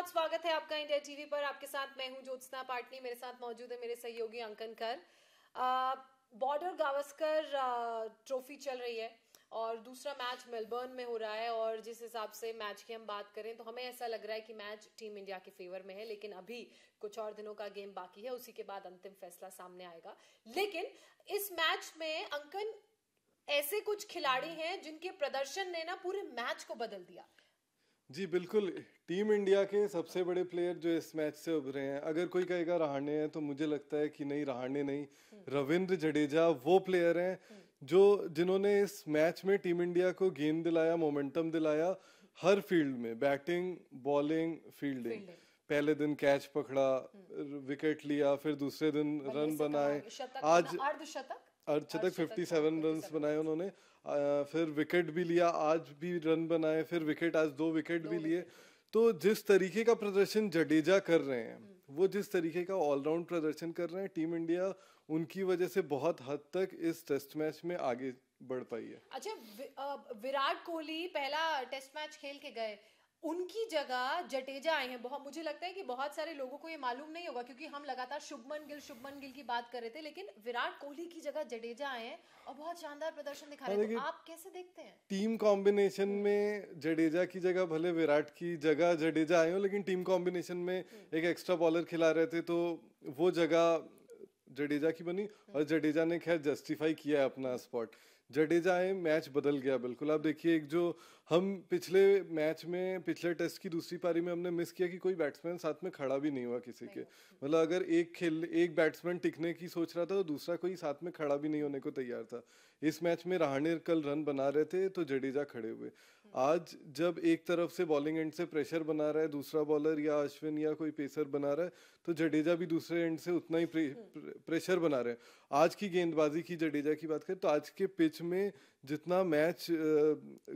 बहुत स्वागत है आपका इंडिया टीवी पर आपके साथ मैं हूं ज्योत्सना पाटनी मेरे साथ मौजूद है मेरे सहयोगी अंकन कर बॉर्डर गावस्कर ट्रॉफी चल रही है और दूसरा मैच मेलबर्न में हो रहा है और जिस हिसाब से मैच की हम बात करें तो हमें ऐसा लग रहा है कि मैच टीम इंडिया के फेवर में है लेकिन अभी कुछ और दिनों का गेम बाकी है उसी के बाद अंतिम फैसला सामने आएगा लेकिन इस मैच में अंकन ऐसे कुछ खिलाड़ी हैं जिनके प्रदर्शन ने ना पूरे मैच को बदल दिया जी बिल्कुल टीम इंडिया के सबसे बड़े प्लेयर जो इस मैच से उभरे हैं अगर कोई कहेगा रहाणे हैं तो मुझे लगता है कि नहीं रहाणे नहीं हम्म। रविंद्र जडेजा वो प्लेयर हैं हम्म। जो जिन्होंने इस मैच में टीम इंडिया को गेंद दिलाया मोमेंटम दिलाया हर फील्ड में बैटिंग बॉलिंग फील्डिंग पहले दिन कैच पकड़ा हम्म। विकेट लिया फिर दूसरे दिन रन बनाए आज अर्धशतक अर्धशतक 57 रन बनाए उन्होंने फिर विकेट भी लिया आज भी रन बनाए फिर विकेट आज दो विकेट भी लिए तो जिस तरीके का प्रदर्शन जडेजा कर रहे हैं वो जिस तरीके का ऑलराउंड प्रदर्शन कर रहे हैं टीम इंडिया उनकी वजह से बहुत हद तक इस टेस्ट मैच में आगे बढ़ पाई है अच्छा विराट कोहली पहला टेस्ट मैच खेल के गए उनकी जगह जटेजा आए हैं बहुत मुझे लगता है कि बहुत सारे लोगों को ये मालूम नहीं होगा क्योंकि हम लगातार शुभमन गिल शुभमन गिल की बात कर रहे थे लेकिन विराट कोहली की जगह जडेजा आए हैं और बहुत शानदार प्रदर्शन दिखा रहे हैं हाँ, तो आप कैसे देखते हैं टीम कॉम्बिनेशन में जडेजा की जगह भले विराट की जगह जडेजा आए हो लेकिन टीम कॉम्बिनेशन में हम्म। एक एक्स्ट्रा बॉलर खिला रहे थे तो वो जगह जडेजा की बनी हम्म। और जडेजा ने खैर जस्टिफाई किया है अपना स्पॉट जडेजा है मैच बदल गया बिल्कुल आप देखिए एक जो हम पिछले मैच में पिछले टेस्ट की दूसरी पारी में हमने मिस किया कि कोई बैट्समैन साथ में खड़ा भी नहीं हुआ किसी के मतलब अगर एक खेल एक बैट्समैन टिकने की सोच रहा था तो दूसरा कोई साथ में खड़ा भी नहीं होने को तैयार था इस मैच में रहाणे कल रन बना रहे थे तो जडेजा खड़े हुए आज जब एक तरफ से बॉलिंग एंड से प्रेशर बना रहा है दूसरा बॉलर या अश्विन या कोई पेसर बना रहा है तो जडेजा भी दूसरे एंड से उतना ही प्रे, हम्म। प्रेशर बना रहे हैं आज की गेंदबाजी की जडेजा की बात करें तो आज के पिच में जितना मैच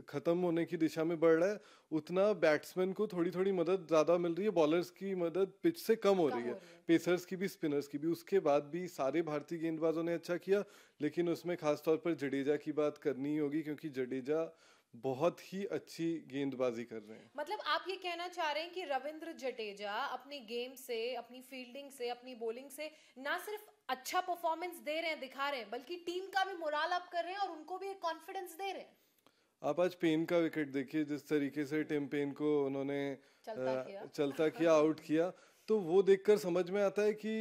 ख़त्म होने की दिशा में बढ़ रहा है उतना बैट्समैन को थोड़ी थोड़ी मदद ज़्यादा मिल रही है बॉलर्स की मदद पिच से कम हो रही है पेसर्स की भी स्पिनर्स की भी उसके बाद भी सारे भारतीय गेंदबाजों ने अच्छा किया लेकिन उसमें खासतौर पर जडेजा की बात करनी होगी क्योंकि जडेजा बहुत ही अच्छी गेंदबाजी कर रहे हैं मतलब आप ये कहना चाह रहे हैं कि रविंद्र जडेजा अपनी गेम से अपनी फील्डिंग से अपनी बॉलिंग से ना सिर्फ अच्छा परफॉर्मेंस दे रहे हैं दिखा रहे हैं बल्कि टीम का भी मोराल अप कर रहे हैं और उनको भी एक कॉन्फिडेंस दे रहे हैं आप आज पेन का विकेट देखिए जिस तरीके से टिम पेन को उन्होंने चलता आ, किया, चलता किया आउट किया तो वो देखकर समझ में आता है कि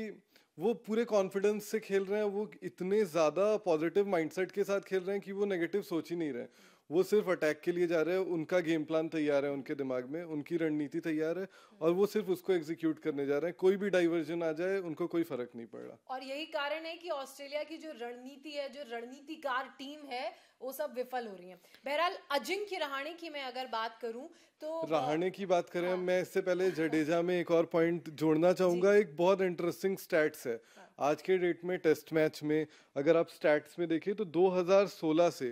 वो पूरे कॉन्फिडेंस से खेल रहे हैं वो इतने ज़्यादा पॉजिटिव माइंडसेट के साथ खेल रहे हैं कि वो नेगेटिव सोच ही नहीं रहे वो सिर्फ अटैक के लिए जा रहे हैं उनका गेम प्लान तैयार है उनके दिमाग में उनकी रणनीति तैयार है और वो सिर्फ उसको एग्जीक्यूट करने जा रहे हैं कोई भी डाइवर्जन आ जाए उनको कोई फर्क नहीं पड़ रहा और यही कारण है कि ऑस्ट्रेलिया की जो रणनीति है जो रणनीतिकार टीम है वो सब विफल हो रही है बहरहाल अजिंक्य रहाणे की मैं अगर बात करूं तो रहाणे की बात करें हाँ। मैं इससे पहले जडेजा में एक और पॉइंट जोड़ना चाहूंगा एक बहुत इंटरेस्टिंग स्टैट्स है हाँ। आज के डेट में टेस्ट मैच में अगर आप स्टैट्स में देखिए तो 2016 से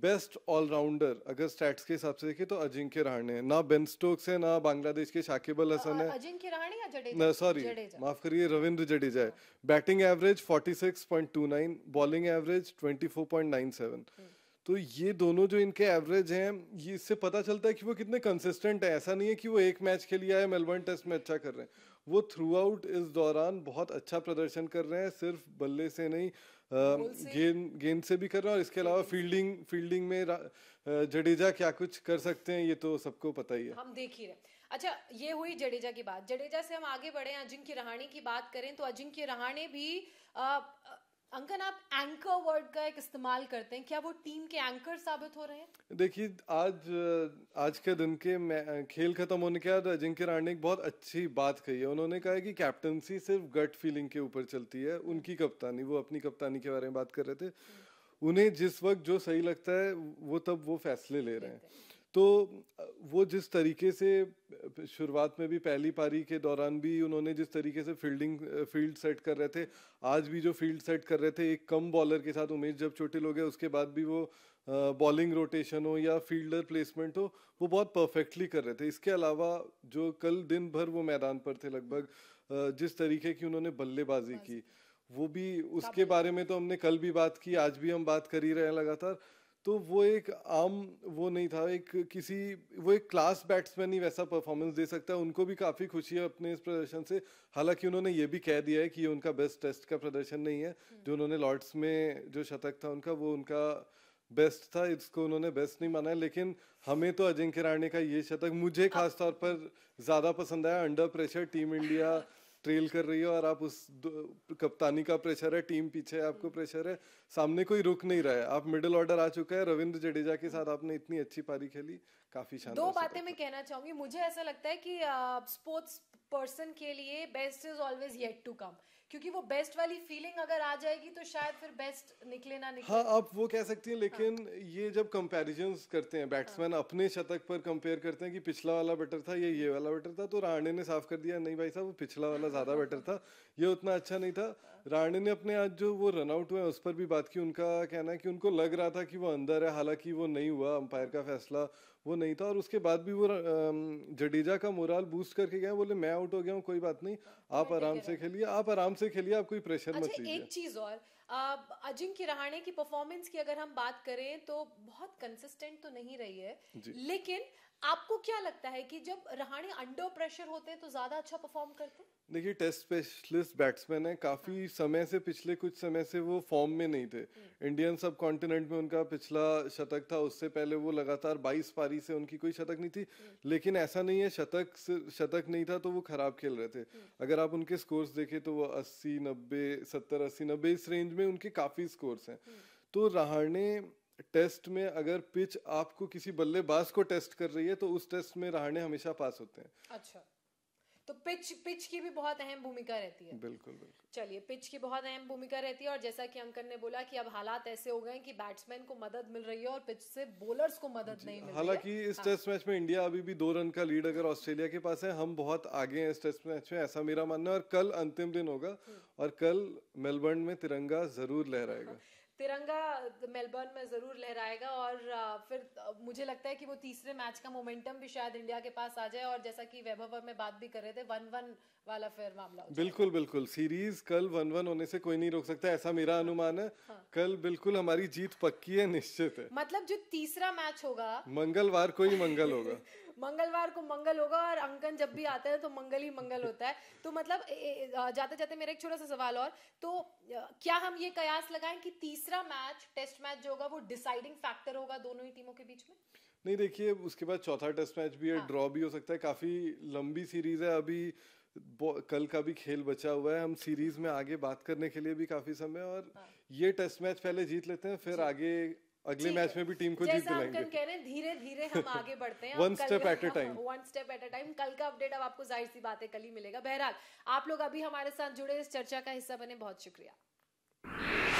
बेस्ट ऑलराउंडर अगर स्टैट्स के हिसाब से देखें तो अजिंक्य रहाणे ना बेन स्टोक्स है ना बांग्लादेश के शाकिब अल हसन हाँ, है अजिंक्य रहाणे या जडेजा सॉरी माफ करिए रविंद्र जडेजा है बैटिंग एवरेज 46.29 बॉलिंग एवरेज 24.97 तो ये दोनों जो इनके एवरेज हैं ये इससे पता चलता है कि वो कितने कंसिस्टेंट है ऐसा नहीं है कि वो एक मैच के लिए आए मेलबर्न टेस्ट में अच्छा कर रहे हैं वो थ्रू आउट इस दौरान बहुत अच्छा प्रदर्शन कर रहे हैं सिर्फ बल्ले से नहीं गेंद गेंद से भी कर रहे हैं और इसके अलावा फील्डिंग फील्डिंग में जडेजा क्या कुछ कर सकते हैं ये तो सबको पता ही है हम देख ही रहे अच्छा ये हुई जडेजा की बात जडेजा से हम आगे बढ़े अजिंक्य रहाणे की बात करें तो अजिंक्य रहाणे भी आ, अंकन आप एंकर वर्ड का एक इस्तेमाल करते हैं क्या वो टीम के एंकर साबित हो रहे हैं देखिए आज आज के दिन के खेल खत्म होने के बाद अजिंक्य राणे एक बहुत अच्छी बात कही है उन्होंने कहा है कि कैप्टनसी सिर्फ गट फीलिंग के ऊपर चलती है उनकी कप्तानी वो अपनी कप्तानी के बारे में बात कर रहे थे उन्हें जिस वक्त जो सही लगता है वो तब वो फैसले ले रहे हैं तो वो जिस तरीके से शुरुआत में भी पहली पारी के दौरान भी उन्होंने जिस तरीके से फील्डिंग फील्ड सेट कर रहे थे आज भी जो फील्ड सेट कर रहे थे एक कम बॉलर के साथ उमेश जब छोटे लोग हैं उसके बाद भी वो बॉलिंग रोटेशन हो या फील्डर प्लेसमेंट हो वो बहुत परफेक्टली कर रहे थे इसके अलावा जो कल दिन भर वो मैदान पर थे लगभग जिस तरीके की उन्होंने बल्लेबाजी की वो भी उसके बारे में तो हमने कल भी बात की आज भी हम बात कर ही रहे हैं लगातार तो वो एक आम वो नहीं था एक किसी वो एक क्लास बैट्समैन ही वैसा परफॉर्मेंस दे सकता है उनको भी काफ़ी खुशी है अपने इस प्रदर्शन से हालांकि उन्होंने ये भी कह दिया है कि ये उनका बेस्ट टेस्ट का प्रदर्शन नहीं है हम्म। जो उन्होंने लॉर्ड्स में जो शतक था उनका वो उनका बेस्ट था इसको उन्होंने बेस्ट नहीं माना है लेकिन हमें तो अजिंक्य राणे का ये शतक मुझे खासतौर पर ज़्यादा पसंद आया under pressure team India trail कर रही हो और आप उस कप्तानी का प्रेशर है टीम पीछे आपको प्रेशर है सामने कोई रुक नहीं रहा है आप मिडिल ऑर्डर आ चुका है रविंद्र जडेजा के साथ आपने इतनी अच्छी पारी खेली काफी शानदार दो बातें मैं कहना चाहूंगी मुझे ऐसा लगता है कि स्पोर्ट्स पर्सन के लिए best is always yet to come क्योंकि वो बेस्ट वाली फीलिंग अगर आ जाएगी तो शायद फिर बेस्ट निकले ना निकले हाँ आप वो कह सकती हैं हाँ। लेकिन हाँ. ये जब कंपैरिजन करते हैं बैट्समैन हाँ. अपने शतक पर कंपेयर करते हैं कि पिछला वाला बेटर था या ये वाला बेटर था तो राणे ने साफ कर दिया नहीं भाई साहब वो पिछला वाला ज्यादा बेटर था ये उतना अच्छा नहीं था राणे ने अपने आज जो वो रनआउट हुए उस पर भी बात की उनका कहना है कि उनको लग रहा था कि वो अंदर है हालांकि वो नहीं हुआ अंपायर का फैसला वो नहीं था और उसके बाद भी वो जडेजा का मोराल बूस्ट करके गया बोले मैं आउट हो गया हूँ कोई बात नहीं आप आराम से खेलिए आप आराम से खेलिए आप कोई प्रेशर मत अच्छा, लीजिए एक चीज और अजिंक्य रहाणे की परफॉर्मेंस की अगर हम बात करें तो बहुत कंसिस्टेंट तो नहीं रही है लेकिन आपको क्या लगता है कि जब रहाणे अंडर प्रेशर होते हैं तो ज्यादा अच्छा परफॉर्म करते हैं देखिए टेस्ट स्पेशलिस्ट बैट्समैन है काफी हाँ। समय से पिछले कुछ समय से वो फॉर्म में नहीं थे इंडियन सब कॉन्टिनेंट में उनका पिछला शतक था उससे पहले वो लगातार 22 पारी से उनकी कोई शतक नहीं थी हम्म। लेकिन ऐसा नहीं है शतक शतक नहीं था तो वो खराब खेल रहे थे हम्म। अगर आप उनके स्कोर्स देखें तो वो अस्सी नब्बे सत्तर अस्सी नब्बे इस रेंज में में उनके काफ़ी स्कोर्स हैं तो रहाणे टेस्ट में अगर पिच आपको किसी बल्लेबाज को टेस्ट कर रही है तो उस टेस्ट में रहाणे हमेशा पास होते हैं अच्छा तो पिच पिच की भी बहुत अहम भूमिका रहती है बिल्कुल बिल्कुल चलिए पिच की बहुत अहम भूमिका रहती है और जैसा कि अंकन ने बोला कि अब हालात ऐसे हो गए कि बैट्समैन को मदद मिल रही है और पिच से बोलर्स को मदद नहीं मिल रही हालांकि इस हाँ। टेस्ट मैच में इंडिया अभी भी दो रन का लीड अगर ऑस्ट्रेलिया के पास है हम बहुत आगे हैं इस टेस्ट मैच में ऐसा मेरा मानना है और कल अंतिम दिन होगा हम्म। और कल मेलबर्न में तिरंगा जरूर लहराएगा हाँ। तिरंगा मेलबर्न में ज़रूर लहराएगा और फिर मुझे लगता है कि वो तीसरे मैच का मोमेंटम भी शायद इंडिया के पास आ जाए और जैसा कि वैभव में बात भी कर रहे थे वन वन वाला फिर मामला बिल्कुल बिल्कुल सीरीज कल वन वन होने से कोई नहीं रोक सकता ऐसा मेरा अनुमान है हाँ। कल बिल्कुल हमारी जीत पक्की है निश्चित है मतलब जो तीसरा मैच होगा मंगलवार को ही मंगल होगा मंगलवार को मंगल होगा और अंकन जब भी आता है तो मंगल ही मंगल होता है तो मतलब जाते जाते मेरा एक छोटा सा सवाल और तो क्या हम ये कयास लगाएं कि तीसरा मैच टेस्ट मैच जो होगा वो डिसाइडिंग फैक्टर होगा दोनों ही टीमों के बीच में नहीं देखिए उसके बाद चौथा टेस्ट मैच भी है हाँ। ड्रॉ भी हो सकता है काफी लंबी सीरीज है अभी कल का भी खेल बचा हुआ है हम सीरीज में आगे बात करने के लिए भी काफी समय और हाँ। ये टेस्ट मैच पहले जीत लेते हैं फिर आगे अगले मैच में भी टीम को जीत दिलाएंगे हम कह रहे हैं धीरे धीरे हम आगे बढ़ते हैं one step at a time one step at a time कल का अपडेट अब आपको जाहिर सी बात है कल ही मिलेगा बहरहाल आप लोग अभी हमारे साथ जुड़े इस चर्चा का हिस्सा बने बहुत शुक्रिया